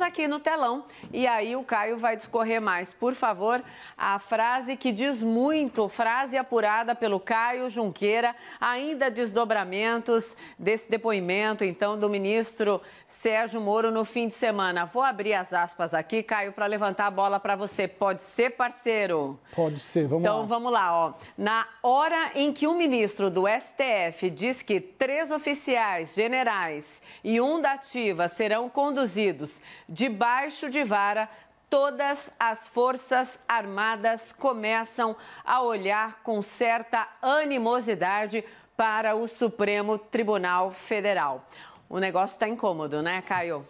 aqui no telão e aí o Caio vai discorrer mais. Por favor, a frase que diz muito, frase apurada pelo Caio Junqueira, ainda desdobramentos desse depoimento, então, do ministro Sérgio Moro no fim de semana. Vou abrir as aspas aqui, Caio, para levantar a bola para você. Pode ser, parceiro? Pode ser, vamos então, lá. Então, vamos lá, ó. Na hora em que o ministro do STF diz que três oficiais generais e um da ativa serão conduzidos debaixo de vara, todas as forças armadas começam a olhar com certa animosidade para o Supremo Tribunal Federal. O negócio está incômodo, né, Caio?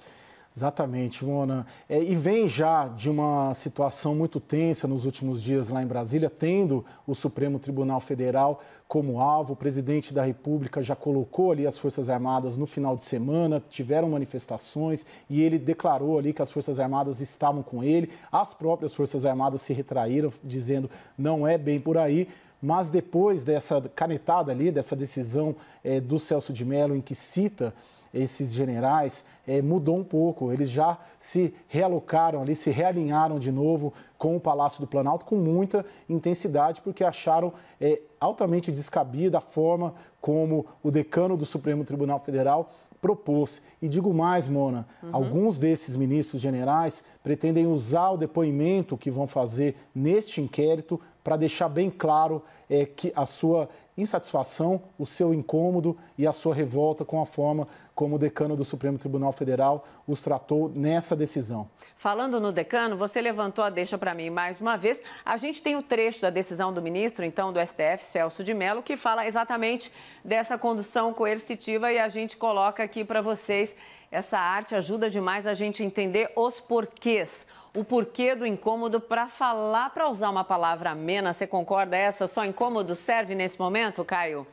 Exatamente, Mona. É, e vem já de uma situação muito tensa nos últimos dias lá em Brasília, tendo o Supremo Tribunal Federal como alvo. O presidente da República já colocou ali as Forças Armadas no final de semana, tiveram manifestações e ele declarou ali que as Forças Armadas estavam com ele. As próprias Forças Armadas se retraíram, dizendo não é bem por aí. Mas depois dessa canetada ali, dessa decisão é, do Celso de Mello, em que cita esses generais, é, mudou um pouco. Eles já se realocaram ali, se realinharam de novo com o Palácio do Planalto com muita intensidade, porque acharam é, altamente descabida a forma como o decano do Supremo Tribunal Federal propôs. E digo mais, Mona, uhum. alguns desses ministros generais pretendem usar o depoimento que vão fazer neste inquérito para deixar bem claro é, que a sua insatisfação, o seu incômodo e a sua revolta com a forma como o decano do Supremo Tribunal Federal os tratou nessa decisão. Falando no decano, você levantou a deixa para mim mais uma vez. A gente tem o trecho da decisão do ministro, então, do STF, Celso de Mello, que fala exatamente dessa condução coercitiva e a gente coloca aqui para vocês. Essa arte ajuda demais a gente entender os porquês, o porquê do incômodo para falar, para usar uma palavra amena. Você concorda essa? Só incômodo serve nesse momento, Caio?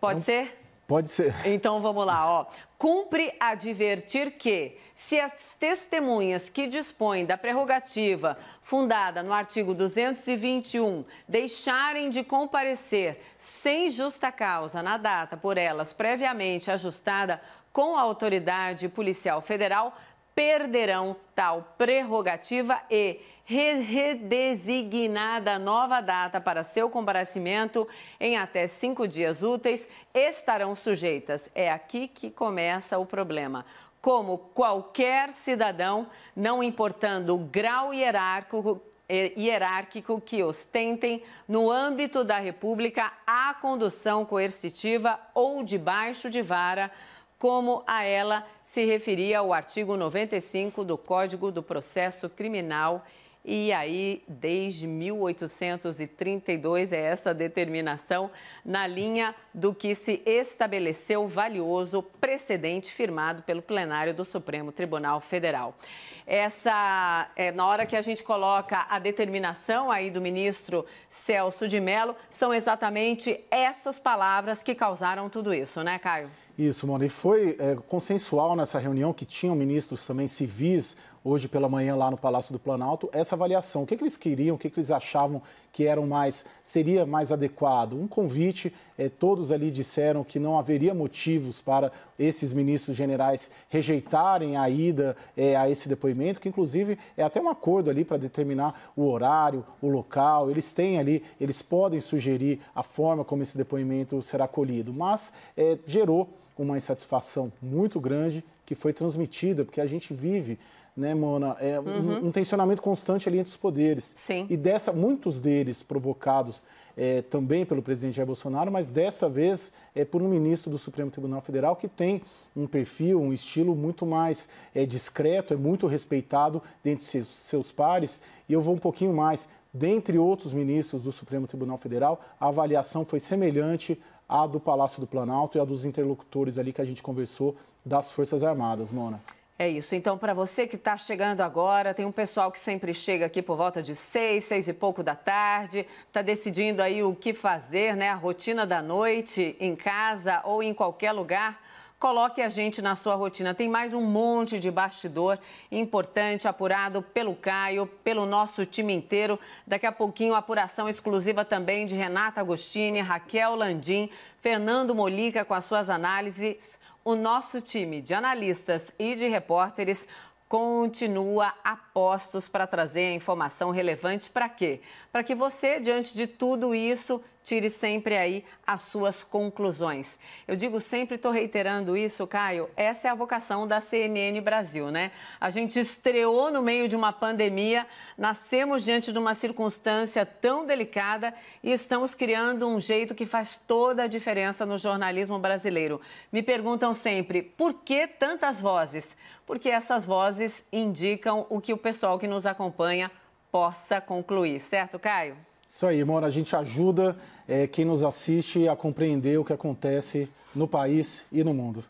Pode ser? Pode ser. Então vamos lá, ó. Cumpre advertir que, se as testemunhas que dispõem da prerrogativa fundada no artigo 221 deixarem de comparecer sem justa causa na data por elas previamente ajustada com a autoridade policial federal, perderão tal prerrogativa e redesignada nova data para seu comparecimento em até cinco dias úteis estarão sujeitas. É aqui que começa o problema como qualquer cidadão, não importando o grau hierárquico, eh, hierárquico que ostentem no âmbito da República a condução coercitiva ou debaixo de vara como a ela se referia o artigo 95 do Código do Processo Criminal. E aí, desde 1832 é essa determinação na linha do que se estabeleceu valioso precedente firmado pelo plenário do Supremo Tribunal Federal. Essa é, na hora que a gente coloca a determinação aí do ministro Celso de Mello, são exatamente essas palavras que causaram tudo isso, né, Caio? Isso, Mona. E foi é, consensual nessa reunião que tinham ministros também civis hoje pela manhã lá no Palácio do Planalto essa avaliação. O que, que eles queriam, o que, que eles achavam que eram mais, seria mais adequado? Um convite, é, todos ali disseram que não haveria motivos para esses ministros generais rejeitarem a ida é, a esse depoimento, que inclusive é até um acordo ali para determinar o horário, o local. Eles têm ali, eles podem sugerir a forma como esse depoimento será colhido, mas é, gerou uma insatisfação muito grande que foi transmitida, porque a gente vive, né, Mona, é, uhum. um, um, tensionamento constante ali entre os poderes. Sim. E dessa, muitos deles provocados é, também pelo presidente Jair Bolsonaro, mas desta vez é por um ministro do Supremo Tribunal Federal que tem um perfil, um estilo muito mais é, discreto, é muito respeitado dentre seus, seus pares. E eu vou um pouquinho mais. Dentre outros ministros do Supremo Tribunal Federal, a avaliação foi semelhante a do Palácio do Planalto e a dos interlocutores ali que a gente conversou das Forças Armadas, Mona. É isso. Então, para você que está chegando agora, tem um pessoal que sempre chega aqui por volta de seis, seis e pouco da tarde, está decidindo aí o que fazer, né? A rotina da noite em casa ou em qualquer lugar. Coloque a gente na sua rotina. Tem mais um monte de bastidor importante apurado pelo Caio, pelo nosso time inteiro. Daqui a pouquinho, apuração exclusiva também de Renata Agostini, Raquel Landim, Fernando Molica com as suas análises. O nosso time de analistas e de repórteres continua a postos para trazer a informação relevante para quê? Para que você, diante de tudo isso, tire sempre aí as suas conclusões. Eu digo sempre, estou reiterando isso, Caio, essa é a vocação da CNN Brasil, né? A gente estreou no meio de uma pandemia, nascemos diante de uma circunstância tão delicada e estamos criando um jeito que faz toda a diferença no jornalismo brasileiro. Me perguntam sempre, por que tantas vozes? Porque essas vozes indicam o que o pessoal que nos acompanha possa concluir, certo, Caio? Isso aí, Mora. a gente ajuda é, quem nos assiste a compreender o que acontece no país e no mundo.